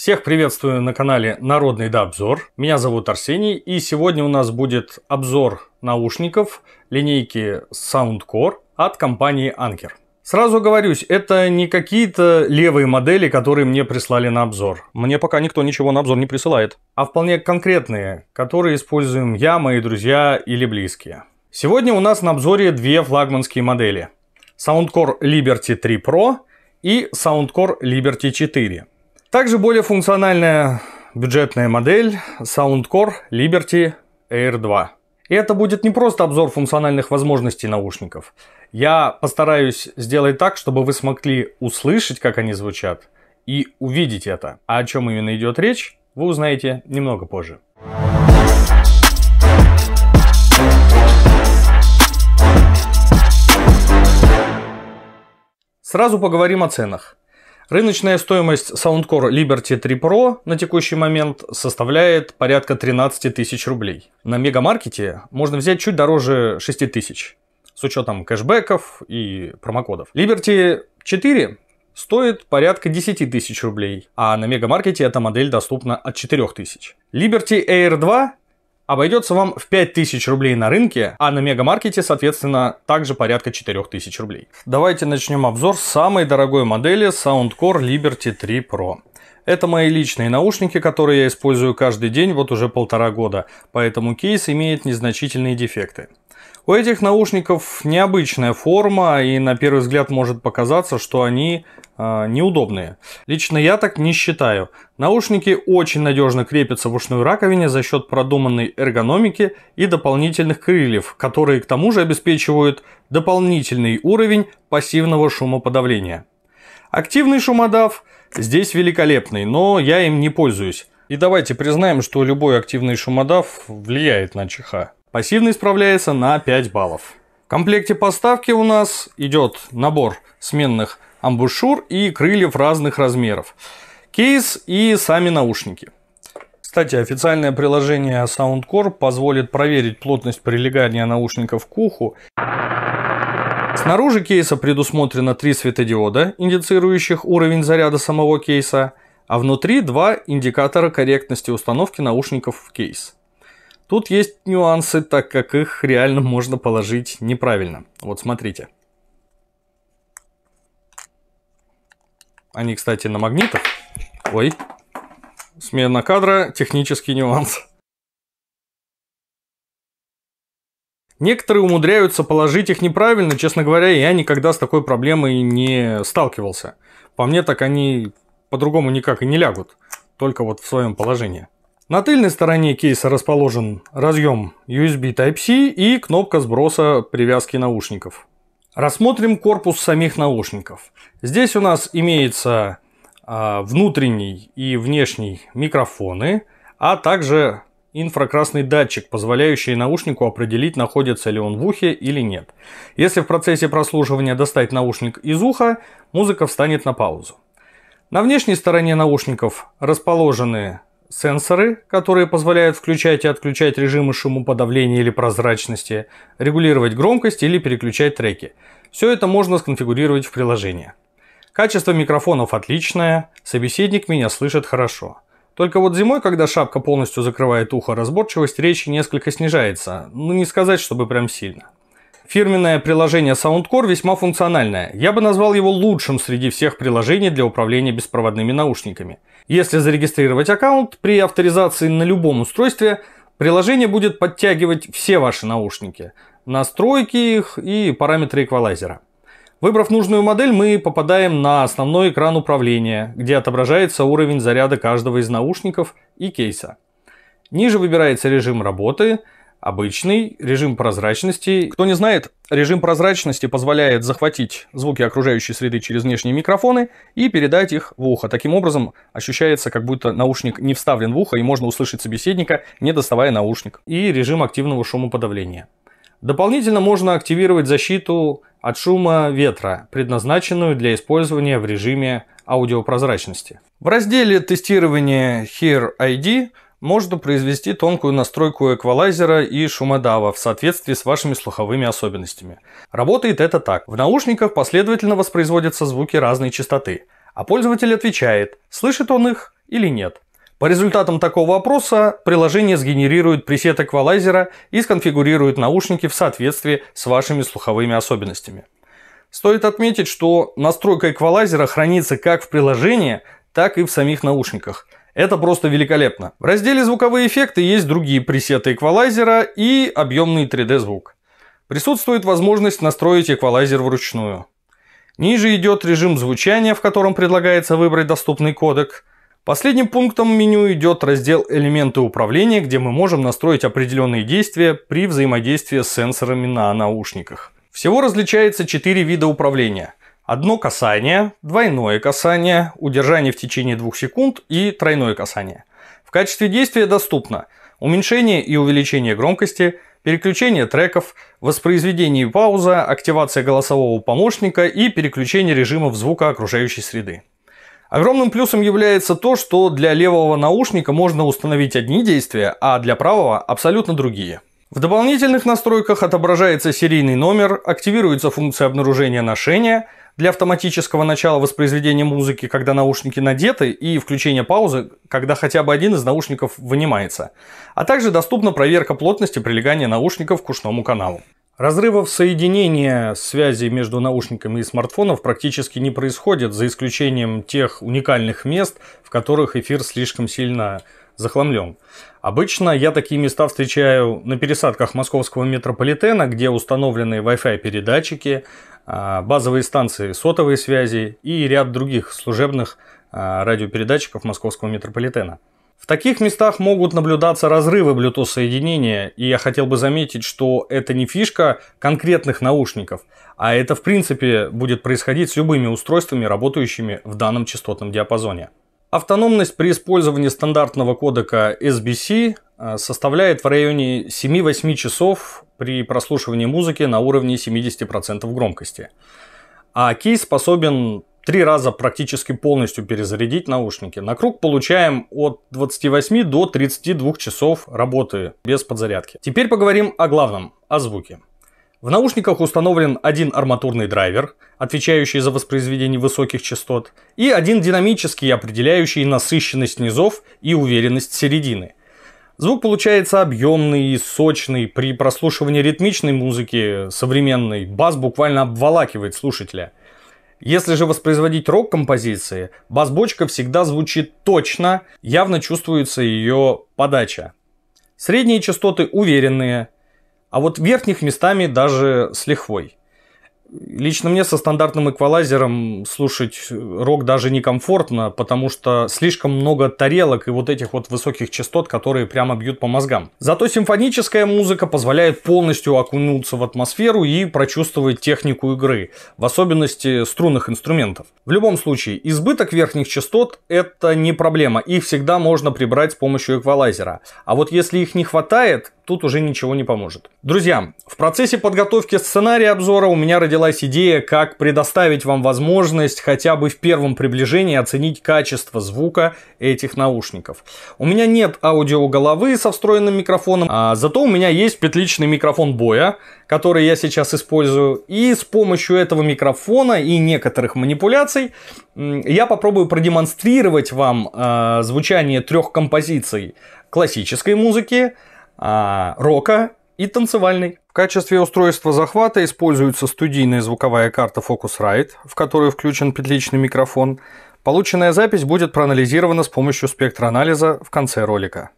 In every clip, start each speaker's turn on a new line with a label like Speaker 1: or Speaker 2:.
Speaker 1: Всех приветствую на канале Народный да обзор. Меня зовут Арсений и сегодня у нас будет обзор наушников линейки Soundcore от компании Anker. Сразу говорюсь, это не какие-то левые модели, которые мне прислали на обзор. Мне пока никто ничего на обзор не присылает. А вполне конкретные, которые используем я, мои друзья или близкие. Сегодня у нас на обзоре две флагманские модели. Soundcore Liberty 3 Pro и Soundcore Liberty 4. Также более функциональная бюджетная модель Soundcore Liberty Air 2. И это будет не просто обзор функциональных возможностей наушников. Я постараюсь сделать так, чтобы вы смогли услышать, как они звучат, и увидеть это. А о чем именно идет речь, вы узнаете немного позже. Сразу поговорим о ценах. Рыночная стоимость Soundcore Liberty 3 Pro на текущий момент составляет порядка 13 тысяч рублей. На мегамаркете можно взять чуть дороже 6 тысяч с учетом кэшбэков и промокодов. Liberty 4 стоит порядка 10 тысяч рублей, а на мегамаркете эта модель доступна от 4 тысяч. Liberty Air 2 обойдется вам в 5000 рублей на рынке, а на мегамаркете, соответственно, также порядка 4000 рублей. Давайте начнем обзор с самой дорогой модели Soundcore Liberty 3 Pro. Это мои личные наушники, которые я использую каждый день вот уже полтора года, поэтому кейс имеет незначительные дефекты. У этих наушников необычная форма, и на первый взгляд может показаться, что они э, неудобные. Лично я так не считаю. Наушники очень надежно крепятся в ушной раковине за счет продуманной эргономики и дополнительных крыльев, которые к тому же обеспечивают дополнительный уровень пассивного шумоподавления. Активный шумодав здесь великолепный, но я им не пользуюсь. И давайте признаем, что любой активный шумодав влияет на чиха. Пассивный справляется на 5 баллов. В комплекте поставки у нас идет набор сменных амбушюр и крыльев разных размеров, кейс и сами наушники. Кстати, официальное приложение SoundCore позволит проверить плотность прилегания наушников к уху. Снаружи кейса предусмотрено три светодиода, индицирующих уровень заряда самого кейса, а внутри два индикатора корректности установки наушников в кейс. Тут есть нюансы, так как их реально можно положить неправильно. Вот смотрите. Они, кстати, на магнитах. Ой, смена кадра, технический нюанс. Некоторые умудряются положить их неправильно, честно говоря, я никогда с такой проблемой не сталкивался. По мне так они по-другому никак и не лягут, только вот в своем положении. На тыльной стороне кейса расположен разъем USB Type-C и кнопка сброса привязки наушников. Рассмотрим корпус самих наушников. Здесь у нас имеется а, внутренний и внешний микрофоны, а также инфракрасный датчик, позволяющий наушнику определить, находится ли он в ухе или нет. Если в процессе прослушивания достать наушник из уха, музыка встанет на паузу. На внешней стороне наушников расположены сенсоры, которые позволяют включать и отключать режимы шумоподавления или прозрачности, регулировать громкость или переключать треки. Все это можно сконфигурировать в приложении. Качество микрофонов отличное, собеседник меня слышит хорошо. Только вот зимой, когда шапка полностью закрывает ухо, разборчивость речи несколько снижается, ну не сказать, чтобы прям сильно. Фирменное приложение SoundCore весьма функциональное. Я бы назвал его лучшим среди всех приложений для управления беспроводными наушниками – если зарегистрировать аккаунт, при авторизации на любом устройстве приложение будет подтягивать все ваши наушники, настройки их и параметры эквалайзера. Выбрав нужную модель, мы попадаем на основной экран управления, где отображается уровень заряда каждого из наушников и кейса. Ниже выбирается режим работы – обычный, режим прозрачности. Кто не знает, режим прозрачности позволяет захватить звуки окружающей среды через внешние микрофоны и передать их в ухо. Таким образом ощущается, как будто наушник не вставлен в ухо и можно услышать собеседника, не доставая наушник. И режим активного шумоподавления. Дополнительно можно активировать защиту от шума ветра, предназначенную для использования в режиме аудиопрозрачности. В разделе тестирования Hear ID можно произвести тонкую настройку эквалайзера и шумодава в соответствии с вашими слуховыми особенностями. Работает это так. В наушниках последовательно воспроизводятся звуки разной частоты, а пользователь отвечает, слышит он их или нет. По результатам такого опроса приложение сгенерирует пресет эквалайзера и сконфигурирует наушники в соответствии с вашими слуховыми особенностями. Стоит отметить, что настройка эквалайзера хранится как в приложении, так и в самих наушниках – это просто великолепно. В разделе «Звуковые эффекты» есть другие пресеты эквалайзера и объемный 3D-звук. Присутствует возможность настроить эквалайзер вручную. Ниже идет режим звучания, в котором предлагается выбрать доступный кодек. Последним пунктом меню идет раздел «Элементы управления», где мы можем настроить определенные действия при взаимодействии с сенсорами на наушниках. Всего различается 4 вида управления – Одно касание, двойное касание, удержание в течение двух секунд и тройное касание. В качестве действия доступно уменьшение и увеличение громкости, переключение треков, воспроизведение пауза, активация голосового помощника и переключение режимов звука окружающей среды. Огромным плюсом является то, что для левого наушника можно установить одни действия, а для правого абсолютно другие. В дополнительных настройках отображается серийный номер, активируется функция обнаружения ношения – для автоматического начала воспроизведения музыки, когда наушники надеты, и включения паузы, когда хотя бы один из наушников вынимается. А также доступна проверка плотности прилегания наушников к ушному каналу. Разрывов соединения связи между наушниками и смартфонов практически не происходит, за исключением тех уникальных мест, в которых эфир слишком сильно захламлен. Обычно я такие места встречаю на пересадках московского метрополитена, где установлены Wi-Fi передатчики, а, базовые станции сотовой связи и ряд других служебных а, радиопередатчиков московского метрополитена. В таких местах могут наблюдаться разрывы Bluetooth соединения, и я хотел бы заметить, что это не фишка конкретных наушников, а это в принципе будет происходить с любыми устройствами, работающими в данном частотном диапазоне. Автономность при использовании стандартного кодека SBC э, составляет в районе 7-8 часов при прослушивании музыки на уровне 70% громкости. А кейс способен три раза практически полностью перезарядить наушники. На круг получаем от 28 до 32 часов работы без подзарядки. Теперь поговорим о главном, о звуке. В наушниках установлен один арматурный драйвер, отвечающий за воспроизведение высоких частот, и один динамический, определяющий насыщенность низов и уверенность середины. Звук получается объемный и сочный. При прослушивании ритмичной музыки современной бас буквально обволакивает слушателя. Если же воспроизводить рок-композиции, бас-бочка всегда звучит точно, явно чувствуется ее подача. Средние частоты уверенные – а вот верхних местами даже с лихвой. Лично мне со стандартным эквалайзером слушать рок даже некомфортно, потому что слишком много тарелок и вот этих вот высоких частот, которые прямо бьют по мозгам. Зато симфоническая музыка позволяет полностью окунуться в атмосферу и прочувствовать технику игры, в особенности струнных инструментов. В любом случае, избыток верхних частот – это не проблема, их всегда можно прибрать с помощью эквалайзера. А вот если их не хватает, тут уже ничего не поможет. Друзья, в процессе подготовки сценария обзора у меня родилась родилась идея, как предоставить вам возможность хотя бы в первом приближении оценить качество звука этих наушников. У меня нет аудиоголовы со встроенным микрофоном, а зато у меня есть петличный микрофон боя, который я сейчас использую. И с помощью этого микрофона и некоторых манипуляций я попробую продемонстрировать вам э, звучание трех композиций классической музыки, э, рока и танцевальной качестве устройства захвата используется студийная звуковая карта Focusrite, в которую включен петличный микрофон. Полученная запись будет проанализирована с помощью спектроанализа в конце ролика.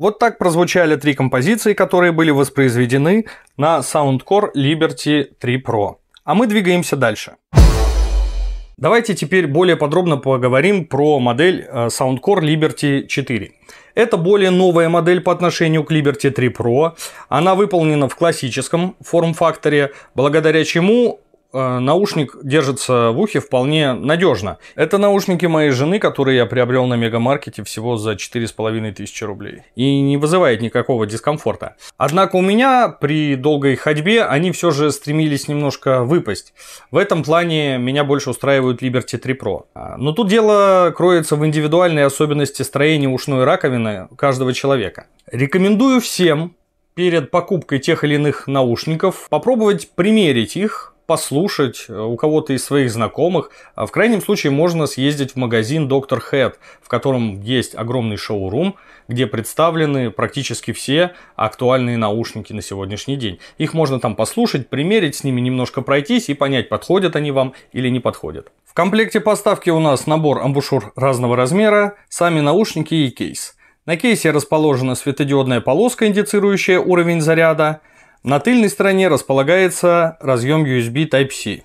Speaker 1: Вот так прозвучали три композиции, которые были воспроизведены на Soundcore Liberty 3 Pro. А мы двигаемся дальше. Давайте теперь более подробно поговорим про модель э, Soundcore Liberty 4. Это более новая модель по отношению к Liberty 3 Pro. Она выполнена в классическом форм-факторе, благодаря чему Э, наушник держится в ухе вполне надежно. Это наушники моей жены, которые я приобрел на мегамаркете всего за 4,5 тысячи рублей. И не вызывает никакого дискомфорта. Однако у меня при долгой ходьбе они все же стремились немножко выпасть. В этом плане меня больше устраивают Liberty 3 Pro. А, но тут дело кроется в индивидуальной особенности строения ушной раковины каждого человека. Рекомендую всем перед покупкой тех или иных наушников попробовать примерить их послушать э, у кого-то из своих знакомых. А в крайнем случае можно съездить в магазин Доктор Head, в котором есть огромный шоурум, где представлены практически все актуальные наушники на сегодняшний день. Их можно там послушать, примерить, с ними немножко пройтись и понять, подходят они вам или не подходят. В комплекте поставки у нас набор амбушюр разного размера, сами наушники и кейс. На кейсе расположена светодиодная полоска, индицирующая уровень заряда, на тыльной стороне располагается разъем USB Type-C.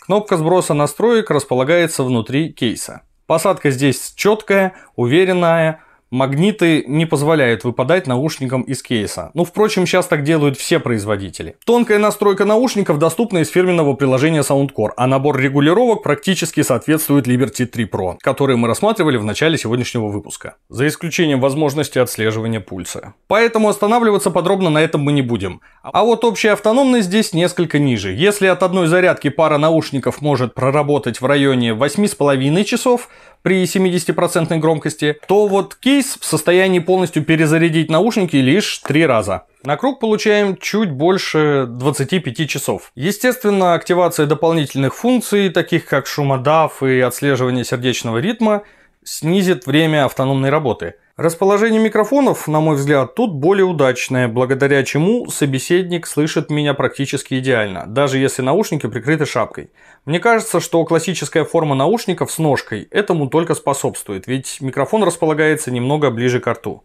Speaker 1: Кнопка сброса настроек располагается внутри кейса. Посадка здесь четкая, уверенная, Магниты не позволяют выпадать наушникам из кейса. Ну, впрочем, сейчас так делают все производители. Тонкая настройка наушников доступна из фирменного приложения Soundcore, а набор регулировок практически соответствует Liberty 3 Pro, который мы рассматривали в начале сегодняшнего выпуска. За исключением возможности отслеживания пульса. Поэтому останавливаться подробно на этом мы не будем. А вот общая автономность здесь несколько ниже. Если от одной зарядки пара наушников может проработать в районе 8,5 часов, при 70% громкости, то вот кейс в состоянии полностью перезарядить наушники лишь три раза. На круг получаем чуть больше 25 часов. Естественно, активация дополнительных функций, таких как шумодав и отслеживание сердечного ритма, снизит время автономной работы – Расположение микрофонов, на мой взгляд, тут более удачное, благодаря чему собеседник слышит меня практически идеально, даже если наушники прикрыты шапкой. Мне кажется, что классическая форма наушников с ножкой этому только способствует, ведь микрофон располагается немного ближе к рту.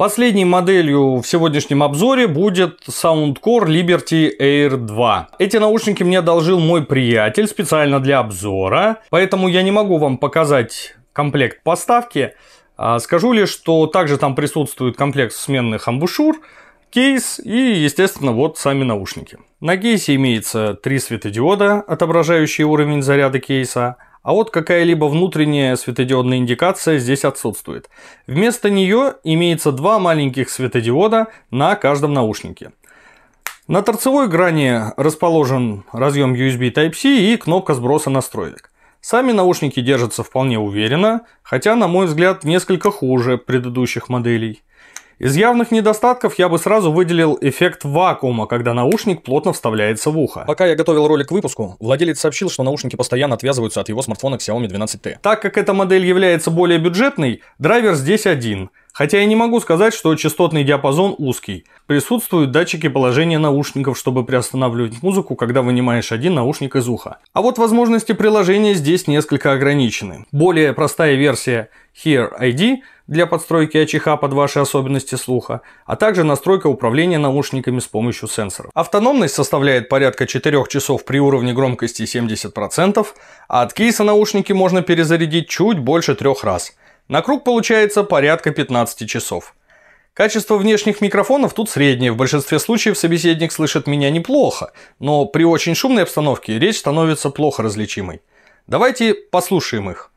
Speaker 1: Последней моделью в сегодняшнем обзоре будет Soundcore Liberty Air 2. Эти наушники мне одолжил мой приятель специально для обзора, поэтому я не могу вам показать комплект поставки. А, скажу лишь, что также там присутствует комплект сменных амбушюр, кейс и, естественно, вот сами наушники. На кейсе имеется три светодиода, отображающие уровень заряда кейса – а вот какая-либо внутренняя светодиодная индикация здесь отсутствует. Вместо нее имеется два маленьких светодиода на каждом наушнике. На торцевой грани расположен разъем USB Type-C и кнопка сброса настроек. Сами наушники держатся вполне уверенно, хотя, на мой взгляд, несколько хуже предыдущих моделей. Из явных недостатков я бы сразу выделил эффект вакуума, когда наушник плотно вставляется в ухо. Пока я готовил ролик к выпуску, владелец сообщил, что наушники постоянно отвязываются от его смартфона Xiaomi 12T. Так как эта модель является более бюджетной, драйвер здесь один. Хотя я не могу сказать, что частотный диапазон узкий. Присутствуют датчики положения наушников, чтобы приостанавливать музыку, когда вынимаешь один наушник из уха. А вот возможности приложения здесь несколько ограничены. Более простая версия Hear ID – для подстройки АЧХ под ваши особенности слуха, а также настройка управления наушниками с помощью сенсоров. Автономность составляет порядка 4 часов при уровне громкости 70%, а от кейса наушники можно перезарядить чуть больше трех раз. На круг получается порядка 15 часов. Качество внешних микрофонов тут среднее, в большинстве случаев собеседник слышит меня неплохо, но при очень шумной обстановке речь становится плохо различимой. Давайте послушаем их.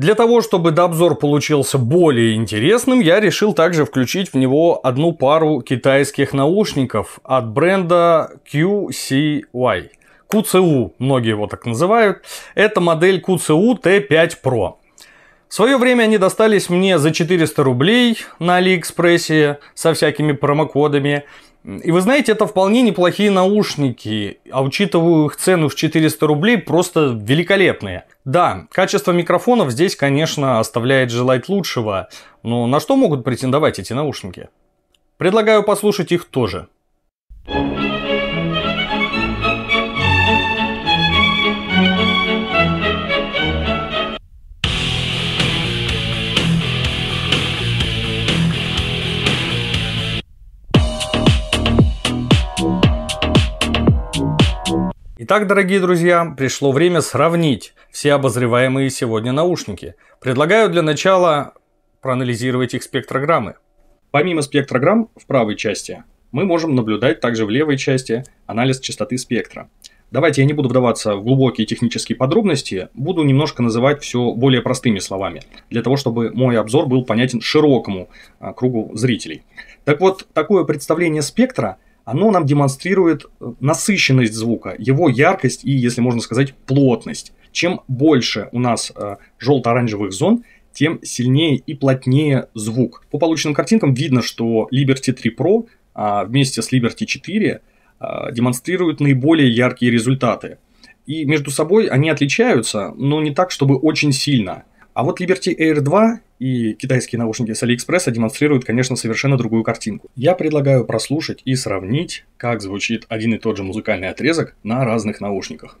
Speaker 1: Для того, чтобы обзор получился более интересным, я решил также включить в него одну пару китайских наушников от бренда QCY. QCU, многие его так называют. Это модель QCU T5 Pro. В свое время они достались мне за 400 рублей на Алиэкспрессе со всякими промокодами. И вы знаете, это вполне неплохие наушники, а учитывая их цену в 400 рублей, просто великолепные. Да, качество микрофонов здесь, конечно, оставляет желать лучшего, но на что могут претендовать эти наушники? Предлагаю послушать их тоже. Итак, дорогие друзья, пришло время сравнить все обозреваемые сегодня наушники. Предлагаю для начала проанализировать их спектрограммы. Помимо спектрограмм в правой части, мы можем наблюдать также в левой части анализ частоты спектра. Давайте я не буду вдаваться в глубокие технические подробности, буду немножко называть все более простыми словами, для того, чтобы мой обзор был понятен широкому а, кругу зрителей. Так вот, такое представление спектра – оно нам демонстрирует э, насыщенность звука, его яркость и, если можно сказать, плотность. Чем больше у нас э, желто-оранжевых зон, тем сильнее и плотнее звук. По полученным картинкам видно, что Liberty 3 Pro э, вместе с Liberty 4 э, демонстрируют наиболее яркие результаты. И между собой они отличаются, но не так, чтобы очень сильно. А вот Liberty Air 2 и китайские наушники с AliExpress демонстрируют, конечно, совершенно другую картинку. Я предлагаю прослушать и сравнить, как звучит один и тот же музыкальный отрезок на разных наушниках.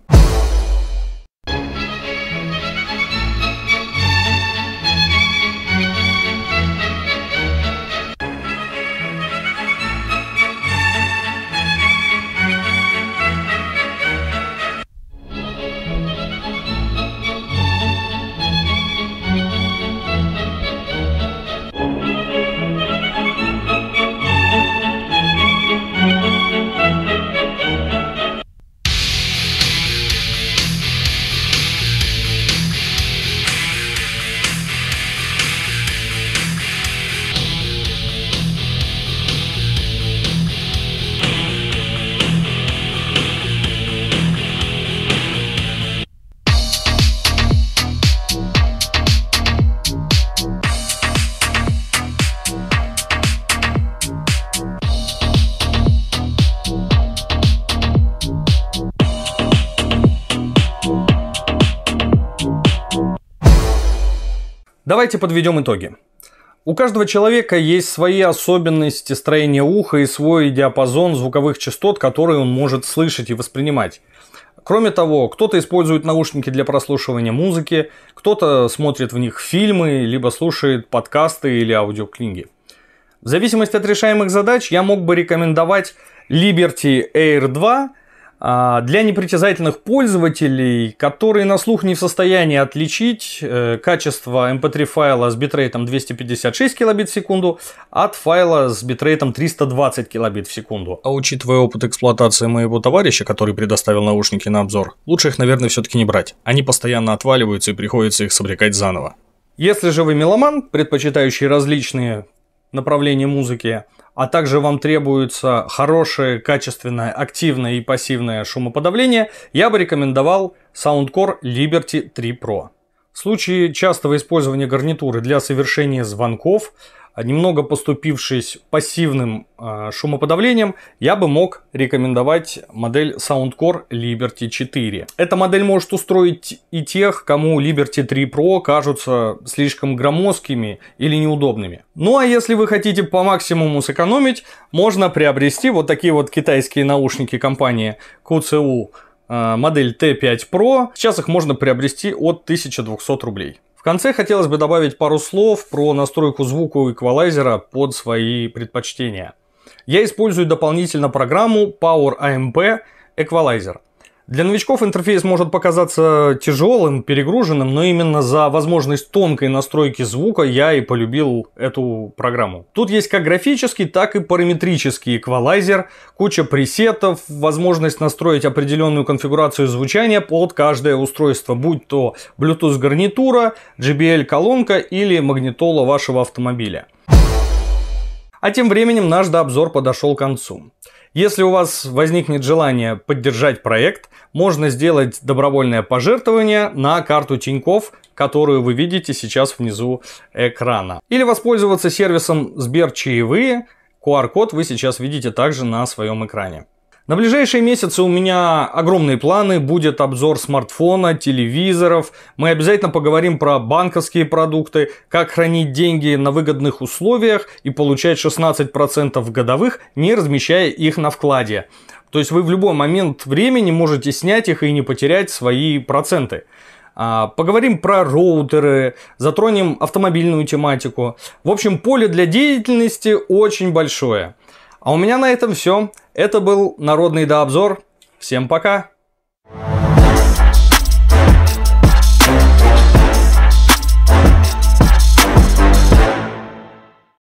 Speaker 1: Давайте подведем итоги. У каждого человека есть свои особенности строения уха и свой диапазон звуковых частот, которые он может слышать и воспринимать. Кроме того, кто-то использует наушники для прослушивания музыки, кто-то смотрит в них фильмы, либо слушает подкасты или аудиокниги. В зависимости от решаемых задач я мог бы рекомендовать Liberty Air 2 а, для непритязательных пользователей, которые на слух не в состоянии отличить э, качество mp3 файла с битрейтом 256 килобит в секунду от файла с битрейтом 320 килобит в секунду. А учитывая опыт эксплуатации моего товарища, который предоставил наушники на обзор, лучше их, наверное, все-таки не брать. Они постоянно отваливаются и приходится их собрекать заново. Если же вы меломан, предпочитающий различные направлении музыки, а также вам требуется хорошее, качественное, активное и пассивное шумоподавление, я бы рекомендовал Soundcore Liberty 3 Pro. В случае частого использования гарнитуры для совершения звонков – а, немного поступившись пассивным а, шумоподавлением, я бы мог рекомендовать модель Soundcore Liberty 4. Эта модель может устроить и тех, кому Liberty 3 Pro кажутся слишком громоздкими или неудобными. Ну а если вы хотите по максимуму сэкономить, можно приобрести вот такие вот китайские наушники компании QCU а, модель T5 Pro. Сейчас их можно приобрести от 1200 рублей. В конце хотелось бы добавить пару слов про настройку звука эквалайзера под свои предпочтения. Я использую дополнительно программу Power AMP Equalizer – для новичков интерфейс может показаться тяжелым, перегруженным, но именно за возможность тонкой настройки звука я и полюбил эту программу. Тут есть как графический, так и параметрический эквалайзер, куча пресетов, возможность настроить определенную конфигурацию звучания под каждое устройство, будь то Bluetooth гарнитура, JBL колонка или магнитола вашего автомобиля. А тем временем наш дообзор подошел к концу. Если у вас возникнет желание поддержать проект, можно сделать добровольное пожертвование на карту Тиньков, которую вы видите сейчас внизу экрана. Или воспользоваться сервисом Сбер Чаевые. QR-код вы сейчас видите также на своем экране. На ближайшие месяцы у меня огромные планы. Будет обзор смартфона, телевизоров. Мы обязательно поговорим про банковские продукты, как хранить деньги на выгодных условиях и получать 16% годовых, не размещая их на вкладе. То есть вы в любой момент времени можете снять их и не потерять свои проценты. А, поговорим про роутеры, затронем автомобильную тематику. В общем, поле для деятельности очень большое. А у меня на этом все. Это был Народный дообзор. Всем пока!